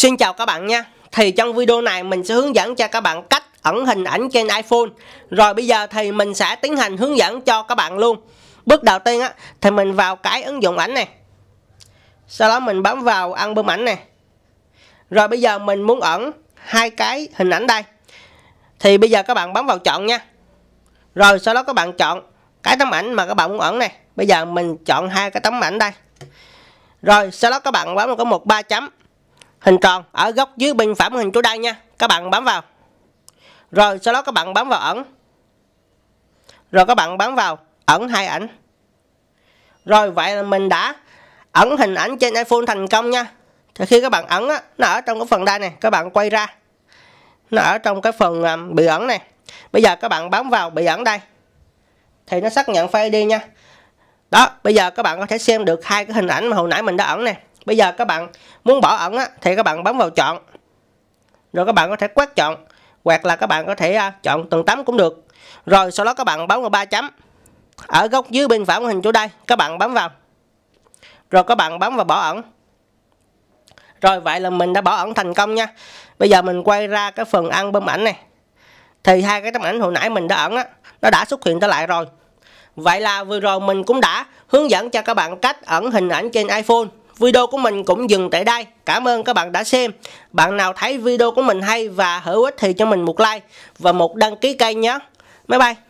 Xin chào các bạn nha Thì trong video này mình sẽ hướng dẫn cho các bạn cách ẩn hình ảnh trên iPhone Rồi bây giờ thì mình sẽ tiến hành hướng dẫn cho các bạn luôn Bước đầu tiên á thì mình vào cái ứng dụng ảnh này Sau đó mình bấm vào album ảnh này Rồi bây giờ mình muốn ẩn hai cái hình ảnh đây Thì bây giờ các bạn bấm vào chọn nha Rồi sau đó các bạn chọn cái tấm ảnh mà các bạn muốn ẩn này Bây giờ mình chọn hai cái tấm ảnh đây Rồi sau đó các bạn bấm vào có một ba chấm hình tròn ở góc dưới bên phải màn hình chủ đăng nha các bạn bấm vào rồi sau đó các bạn bấm vào ẩn rồi các bạn bấm vào ẩn hai ảnh rồi vậy là mình đã ẩn hình ảnh trên iPhone thành công nha thì khi các bạn ẩn á, nó ở trong cái phần đây này các bạn quay ra nó ở trong cái phần à, bị ẩn này bây giờ các bạn bấm vào bị ẩn đây thì nó xác nhận file đi nha đó bây giờ các bạn có thể xem được hai cái hình ảnh mà hồi nãy mình đã ẩn này bây giờ các bạn muốn bỏ ẩn á, thì các bạn bấm vào chọn rồi các bạn có thể quét chọn hoặc là các bạn có thể à, chọn từng tấm cũng được rồi sau đó các bạn bấm vào ba chấm ở góc dưới bên phải màn hình chỗ đây các bạn bấm vào rồi các bạn bấm vào bỏ ẩn rồi vậy là mình đã bỏ ẩn thành công nha bây giờ mình quay ra cái phần ăn album ảnh này thì hai cái tấm ảnh hồi nãy mình đã ẩn á nó đã xuất hiện trở lại rồi vậy là vừa rồi mình cũng đã hướng dẫn cho các bạn cách ẩn hình ảnh trên iPhone video của mình cũng dừng tại đây. Cảm ơn các bạn đã xem. Bạn nào thấy video của mình hay và hữu ích thì cho mình một like và một đăng ký kênh nhé. Bye bye.